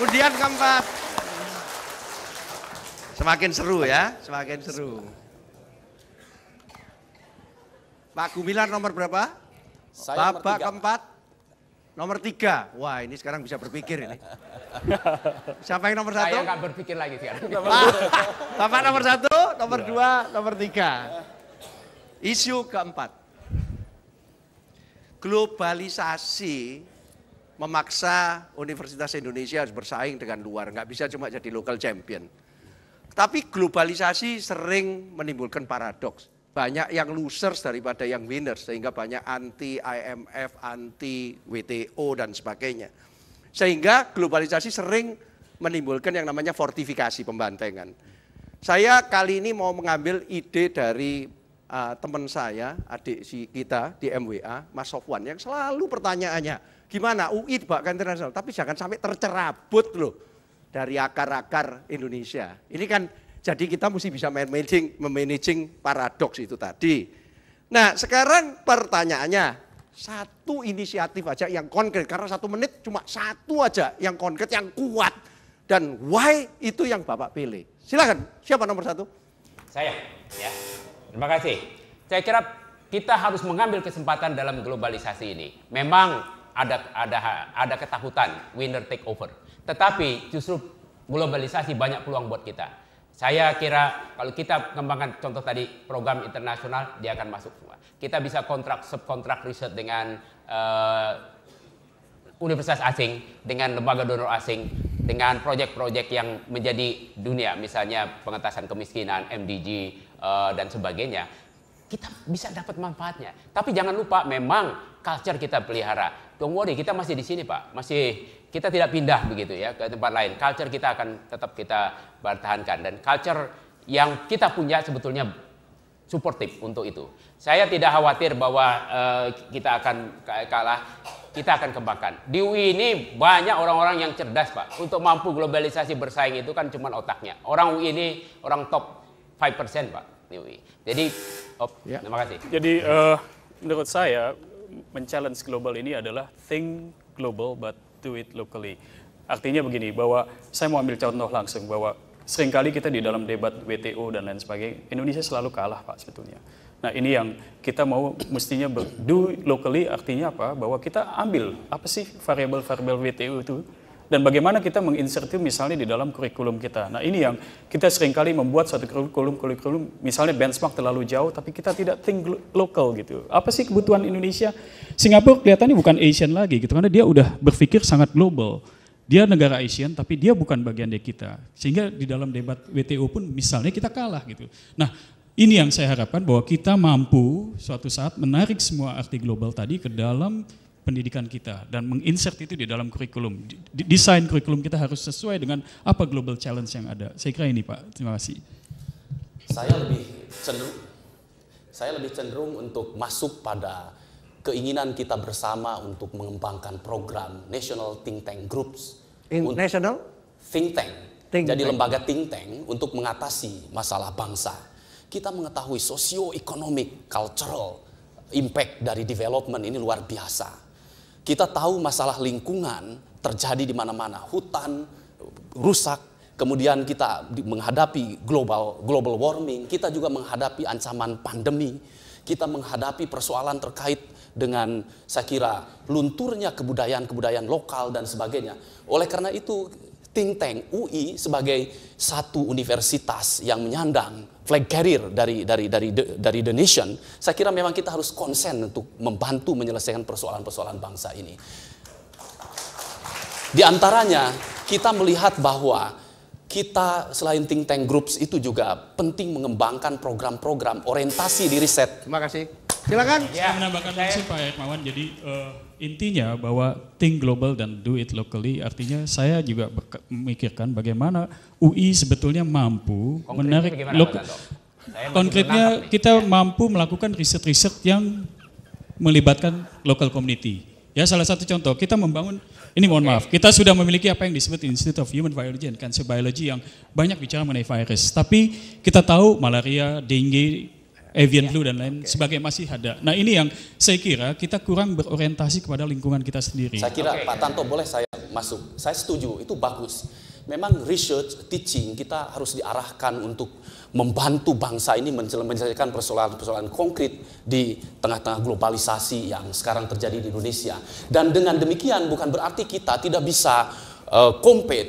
Kemudian keempat. Semakin seru ya, semakin seru. Pak Gumilar nomor berapa? Saya Babak keempat, nomor tiga. Wah ini sekarang bisa berpikir ini. Siapa yang nomor satu? Saya nggak berpikir lagi sekarang. Bapak nomor satu, nomor dua, nomor tiga. Isu keempat. Globalisasi memaksa Universitas Indonesia harus bersaing dengan luar, nggak bisa cuma jadi local champion. Tapi globalisasi sering menimbulkan paradoks. Banyak yang losers daripada yang winners, sehingga banyak anti IMF, anti WTO dan sebagainya. Sehingga globalisasi sering menimbulkan yang namanya fortifikasi pembantengan. Saya kali ini mau mengambil ide dari uh, teman saya, adik si kita di MWA, Mas Sofwan, yang selalu pertanyaannya, gimana UI bahkan internasional, tapi jangan sampai tercerabut loh dari akar-akar Indonesia. Ini kan jadi kita mesti bisa managing, memanaging paradoks itu tadi. Nah sekarang pertanyaannya, satu inisiatif aja yang konkret, karena satu menit cuma satu aja yang konkret, yang kuat. Dan why itu yang Bapak pilih. Silakan, siapa nomor satu? Saya, ya. Terima kasih. Saya kira kita harus mengambil kesempatan dalam globalisasi ini. Memang ada ada ada ketakutan winner take over. Tetapi justru globalisasi banyak peluang buat kita. Saya kira kalau kita kembangkan contoh tadi program internasional dia akan masuk semua. Kita bisa kontrak subkontrak riset dengan uh, universitas asing, dengan lembaga donor asing, dengan proyek-proyek yang menjadi dunia, misalnya pengetasan kemiskinan, MDG uh, eh, dan sebagainya kita bisa dapat manfaatnya. Tapi jangan lupa memang culture kita pelihara. Don't worry, kita masih di sini Pak. Masih kita tidak pindah begitu ya ke tempat lain. Culture kita akan tetap kita pertahankan dan culture yang kita punya sebetulnya suportif untuk itu. Saya tidak khawatir bahwa uh, kita akan kalah, kita akan kembangkan. Di UI ini banyak orang-orang yang cerdas Pak. Untuk mampu globalisasi bersaing itu kan cuma otaknya. Orang UI ini orang top 5% Pak di UI. Jadi Op, ya. terima kasih. Jadi uh, menurut saya men-challenge global ini adalah think global but do it locally. Artinya begini, bahwa saya mau ambil contoh langsung bahwa seringkali kita di dalam debat WTO dan lain sebagainya, Indonesia selalu kalah Pak sebetulnya. Nah ini yang kita mau mestinya do locally artinya apa? Bahwa kita ambil apa sih variabel-variabel WTO itu dan bagaimana kita menginsertif misalnya di dalam kurikulum kita. Nah ini yang kita seringkali membuat suatu kurikulum kurikulum misalnya benchmark terlalu jauh tapi kita tidak think lokal gitu. Apa sih kebutuhan Indonesia? Singapura kelihatannya bukan Asian lagi gitu karena dia udah berpikir sangat global. Dia negara Asian tapi dia bukan bagian dari kita. Sehingga di dalam debat WTO pun misalnya kita kalah gitu. Nah ini yang saya harapkan bahwa kita mampu suatu saat menarik semua arti global tadi ke dalam pendidikan kita dan menginsert itu di dalam kurikulum. Desain kurikulum kita harus sesuai dengan apa global challenge yang ada. Saya kira ini Pak. Terima kasih. Saya lebih cenderung saya lebih cenderung untuk masuk pada keinginan kita bersama untuk mengembangkan program National Think Tank Groups. In national Think Tank. Think Jadi tank. lembaga think tank untuk mengatasi masalah bangsa. Kita mengetahui socio economic, cultural impact dari development ini luar biasa kita tahu masalah lingkungan terjadi di mana-mana, hutan rusak, kemudian kita menghadapi global global warming, kita juga menghadapi ancaman pandemi, kita menghadapi persoalan terkait dengan saya kira lunturnya kebudayaan-kebudayaan lokal dan sebagainya. Oleh karena itu think tank UI sebagai satu universitas yang menyandang flag carrier dari dari dari the, dari the nation, saya kira memang kita harus konsen untuk membantu menyelesaikan persoalan-persoalan bangsa ini. Di antaranya kita melihat bahwa kita selain think tank groups itu juga penting mengembangkan program-program orientasi di riset. Terima kasih. Silakan. Ya, saya menambahkan langsung Pak Hermawan. Jadi uh, intinya bahwa think global dan do it locally artinya saya juga memikirkan bagaimana UI sebetulnya mampu konkretnya menarik lokal. Konkretnya kita nih. mampu melakukan riset-riset yang melibatkan local community. Ya salah satu contoh kita membangun ini mohon okay. maaf, kita sudah memiliki apa yang disebut Institute of Human Biology and Cancer Biology yang banyak bicara mengenai virus. Tapi kita tahu malaria, dengue, avian eh, iya. flu dan lain okay. sebagainya masih ada. Nah ini yang saya kira kita kurang berorientasi kepada lingkungan kita sendiri. Saya kira okay. Pak Tanto boleh saya masuk. Saya setuju itu bagus. Memang research, teaching kita harus diarahkan untuk membantu bangsa ini menyelesaikan persoalan-persoalan konkret di tengah-tengah globalisasi yang sekarang terjadi di Indonesia. Dan dengan demikian bukan berarti kita tidak bisa uh,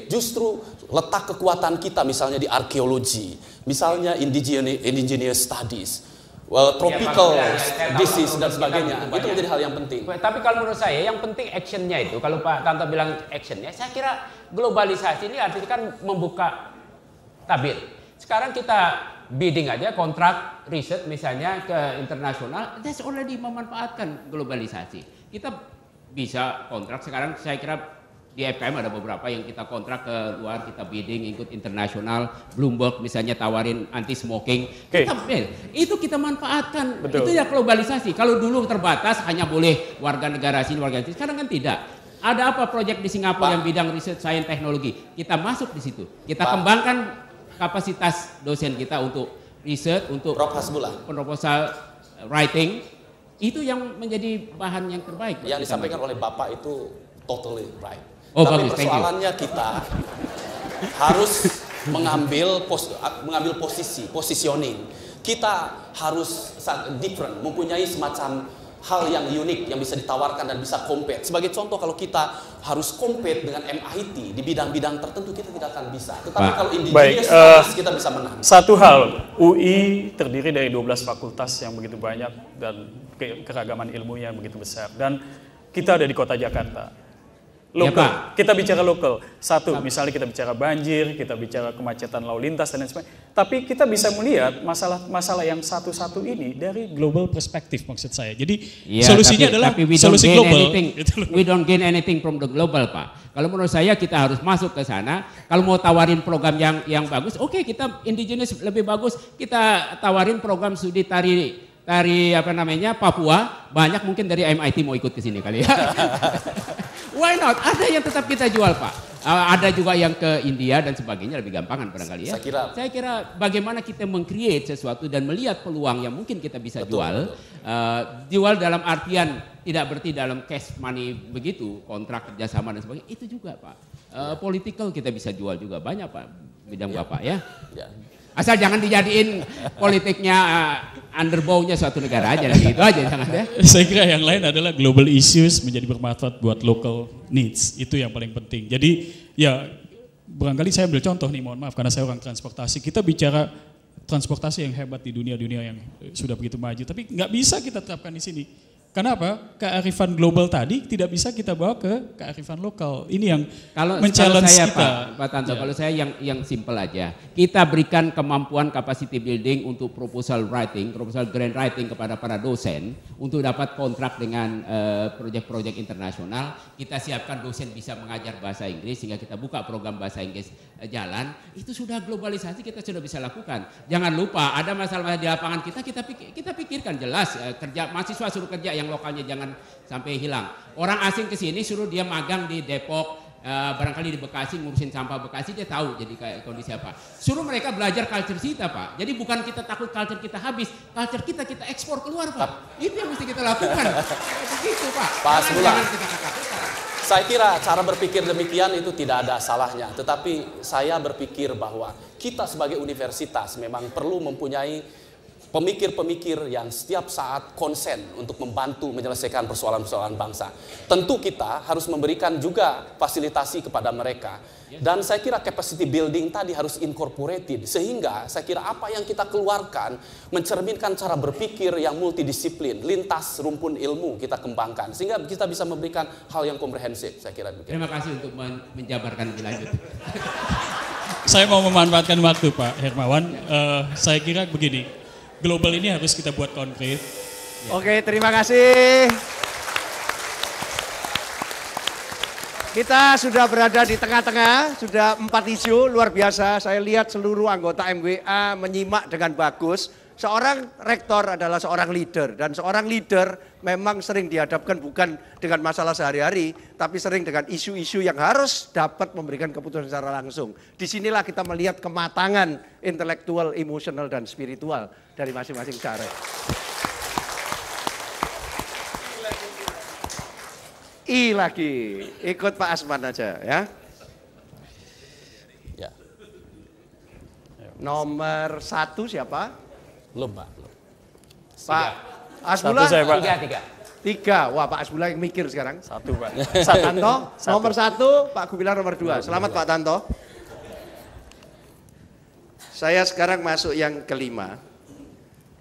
justru letak kekuatan kita misalnya di arkeologi, misalnya indigenous studies, well, iya, tropical ya, disease dan sebagainya. Gitu itu, itu menjadi hal yang penting. Tapi kalau menurut saya yang penting actionnya itu. Kalau Pak Tanto bilang actionnya, saya kira globalisasi ini artinya kan membuka tabir. Sekarang kita bidding aja kontrak riset misalnya ke internasional, that's already memanfaatkan globalisasi. Kita bisa kontrak sekarang saya kira di FPM ada beberapa yang kita kontrak ke luar kita bidding ikut internasional Bloomberg misalnya tawarin anti smoking okay. kita, itu kita manfaatkan Betul. itu ya globalisasi kalau dulu terbatas hanya boleh warga negara sini warga sini sekarang kan tidak ada apa proyek di Singapura Pak. yang bidang riset sains teknologi kita masuk di situ kita Pak. kembangkan kapasitas dosen kita untuk riset untuk proposal writing itu yang menjadi bahan yang terbaik yang disampaikan oleh bapak itu totally right Oh, Tapi bagus, persoalannya kita harus mengambil pos, mengambil posisi, positioning. Kita harus different, mempunyai semacam hal yang unik yang bisa ditawarkan dan bisa compete. Sebagai contoh kalau kita harus compete dengan MIT di bidang-bidang tertentu kita tidak akan bisa. Tetapi nah. kalau indigenous Baik, uh, kita bisa menang. Satu hal, UI terdiri dari 12 fakultas yang begitu banyak dan keragaman ilmunya yang begitu besar dan kita ada di kota Jakarta. Lokal. Ya, Kita bicara lokal. Satu, misalnya kita bicara banjir, kita bicara kemacetan lalu lintas dan lain sebagainya. Tapi kita bisa melihat masalah-masalah yang satu-satu ini dari global perspektif maksud saya. Jadi ya, solusinya tapi, adalah tapi we solusi global. Anything, we don't gain anything from the global, Pak. Kalau menurut saya kita harus masuk ke sana. Kalau mau tawarin program yang yang bagus, oke okay, kita indigenous lebih bagus. Kita tawarin program studi tari dari apa namanya Papua banyak mungkin dari MIT mau ikut ke sini kali ya. Why not? Ada yang tetap kita jual Pak. Uh, ada juga yang ke India dan sebagainya lebih gampangan barangkali ya. Saya kira, saya kira bagaimana kita mengcreate sesuatu dan melihat peluang yang mungkin kita bisa betul, jual. Betul. Uh, jual dalam artian tidak berarti dalam cash money begitu, kontrak kerjasama dan sebagainya. Itu juga Pak. Uh, ya. Political kita bisa jual juga banyak Pak bidang ya. Bapak ya. ya. Asal jangan dijadiin politiknya uh, underbownya suatu negara aja, gitu aja jangan ya. Saya kira yang lain adalah global issues menjadi bermanfaat buat local needs, itu yang paling penting. Jadi ya barangkali saya ambil contoh nih, mohon maaf karena saya orang transportasi, kita bicara transportasi yang hebat di dunia-dunia yang sudah begitu maju, tapi nggak bisa kita terapkan di sini Kenapa? Kearifan global tadi tidak bisa kita bawa ke kearifan lokal. Ini yang kalau kalau saya, kita. Pak, Pak Tanto, ya. kalau saya yang yang simple aja. Kita berikan kemampuan capacity building untuk proposal writing, proposal grant writing kepada para dosen untuk dapat kontrak dengan eh, proyek-proyek internasional. Kita siapkan dosen bisa mengajar bahasa Inggris sehingga kita buka program bahasa Inggris uh, jalan. Itu sudah globalisasi kita sudah bisa lakukan. Jangan lupa ada masalah di lapangan kita kita pikir, kita pikirkan jelas uh, kerja mahasiswa suruh kerja ya yang lokalnya jangan sampai hilang. Orang asing ke sini suruh dia magang di Depok, Uh, barangkali di Bekasi ngurusin sampah Bekasi dia tahu jadi kayak kondisi apa. Suruh mereka belajar culture kita pak. Jadi bukan kita takut culture kita habis, culture kita kita ekspor keluar pak. Itu yang mesti kita lakukan. Begitu pak. Pas jangan, jangan kita Saya kira cara berpikir demikian itu tidak ada salahnya. Tetapi saya berpikir bahwa kita sebagai universitas memang perlu mempunyai pemikir-pemikir yang setiap saat konsen untuk membantu menyelesaikan persoalan-persoalan bangsa. Tentu kita harus memberikan juga fasilitasi kepada mereka. Dan saya kira capacity building tadi harus incorporated sehingga saya kira apa yang kita keluarkan mencerminkan cara berpikir yang multidisiplin, lintas rumpun ilmu kita kembangkan sehingga kita bisa memberikan hal yang komprehensif. Saya kira begitu. Terima kasih untuk men menjabarkan lebih lanjut. saya mau memanfaatkan waktu Pak Hermawan. Uh, saya kira begini, global ini harus kita buat konkret. Ya. Oke, terima kasih. Kita sudah berada di tengah-tengah, sudah empat isu, luar biasa. Saya lihat seluruh anggota MWA menyimak dengan bagus seorang rektor adalah seorang leader dan seorang leader memang sering dihadapkan bukan dengan masalah sehari-hari tapi sering dengan isu-isu yang harus dapat memberikan keputusan secara langsung. Disinilah kita melihat kematangan intelektual, emosional dan spiritual dari masing-masing cara. I lagi, ikut Pak Asman aja ya. ya. Nomor satu siapa? Belum, Pak. Belum. Pak Asbullah. Satu saya, Pak. Tiga, tiga. Tiga. Wah, Pak Asbullah yang mikir sekarang. Satu, Pak. Satu. Tanto, satu. nomor satu, Pak Gubilar nomor dua. Selamat, Pak Tanto. Saya sekarang masuk yang kelima.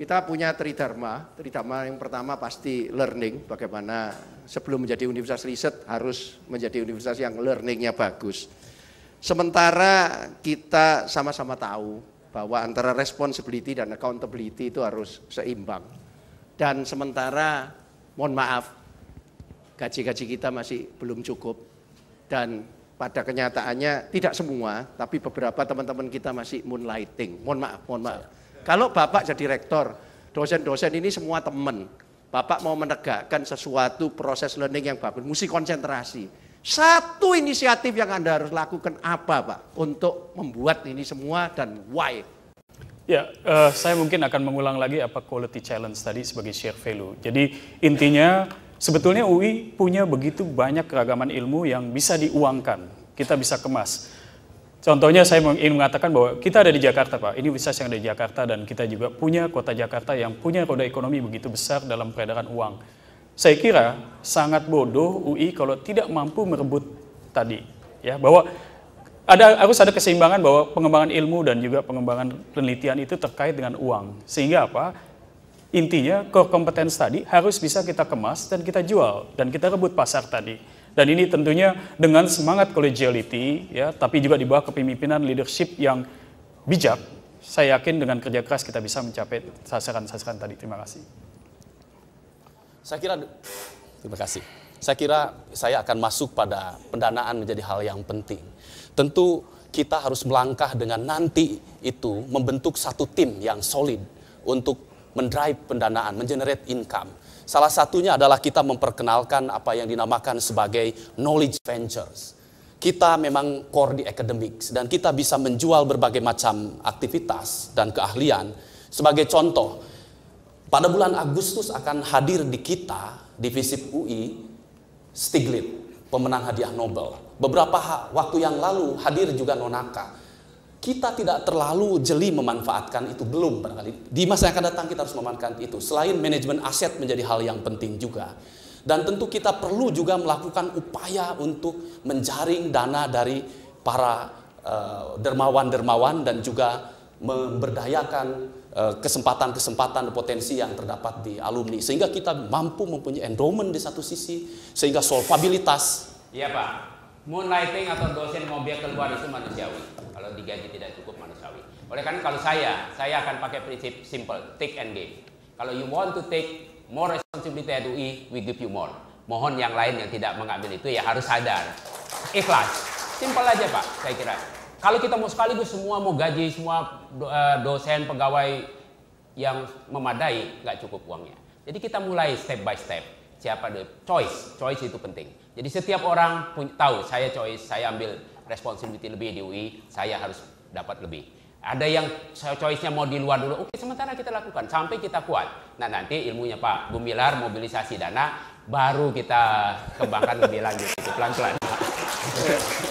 Kita punya tridharma. Tridharma yang pertama pasti learning, bagaimana sebelum menjadi universitas riset harus menjadi universitas yang learningnya bagus. Sementara kita sama-sama tahu bahwa antara responsibility dan accountability itu harus seimbang. Dan sementara, mohon maaf, gaji-gaji kita masih belum cukup. Dan pada kenyataannya tidak semua, tapi beberapa teman-teman kita masih moonlighting. Mohon maaf, mohon maaf. Kalau Bapak jadi rektor, dosen-dosen ini semua teman. Bapak mau menegakkan sesuatu proses learning yang bagus, mesti konsentrasi satu inisiatif yang Anda harus lakukan apa Pak untuk membuat ini semua dan why? Ya, uh, saya mungkin akan mengulang lagi apa quality challenge tadi sebagai share value. Jadi intinya sebetulnya UI punya begitu banyak keragaman ilmu yang bisa diuangkan, kita bisa kemas. Contohnya saya ingin mengatakan bahwa kita ada di Jakarta Pak, ini bisa yang ada di Jakarta dan kita juga punya kota Jakarta yang punya roda ekonomi begitu besar dalam peredaran uang. Saya kira sangat bodoh UI kalau tidak mampu merebut tadi ya bahwa ada harus ada keseimbangan bahwa pengembangan ilmu dan juga pengembangan penelitian itu terkait dengan uang. Sehingga apa? Intinya core competence tadi harus bisa kita kemas dan kita jual dan kita rebut pasar tadi. Dan ini tentunya dengan semangat collegiality ya, tapi juga di bawah kepemimpinan leadership yang bijak, saya yakin dengan kerja keras kita bisa mencapai sasaran-sasaran tadi. Terima kasih. Saya kira terima kasih. Saya kira saya akan masuk pada pendanaan menjadi hal yang penting. Tentu kita harus melangkah dengan nanti itu membentuk satu tim yang solid untuk mendrive pendanaan, mengenerate income. Salah satunya adalah kita memperkenalkan apa yang dinamakan sebagai knowledge ventures kita memang core di academics dan kita bisa menjual berbagai macam aktivitas dan keahlian. Sebagai contoh, pada bulan Agustus akan hadir di kita, di FISIP UI, Stiglitz, pemenang hadiah Nobel. Beberapa waktu yang lalu hadir juga Nonaka. Kita tidak terlalu jeli memanfaatkan itu, belum barangkali. Di masa yang akan datang kita harus memanfaatkan itu. Selain manajemen aset menjadi hal yang penting juga. Dan tentu kita perlu juga melakukan upaya untuk menjaring dana dari para eh, dermawan-dermawan uh, dan juga memberdayakan Eh, kesempatan-kesempatan potensi yang terdapat di alumni sehingga kita mampu mempunyai endowment di satu sisi sehingga solvabilitas iya pak moonlighting atau dosen mobil keluar itu manusiawi kalau digaji tidak cukup manusiawi oleh karena kalau saya saya akan pakai prinsip simple take and give kalau you want to take more responsibility at UI we give you more mohon yang lain yang tidak mengambil itu ya harus sadar ikhlas simple aja pak saya kira kalau kita mau sekaligus semua mau gaji semua eh, dosen pegawai yang memadai nggak cukup uangnya. Jadi kita mulai step by step. Siapa the choice? Choice itu penting. Jadi setiap orang punya, tahu saya choice, saya ambil responsibility lebih di UI, saya harus dapat lebih. Ada yang choice-nya mau di luar dulu, oke sementara kita lakukan sampai kita kuat. Nah nanti ilmunya Pak Gumilar mobilisasi dana, baru kita kembangkan lebih lanjut pelan-pelan.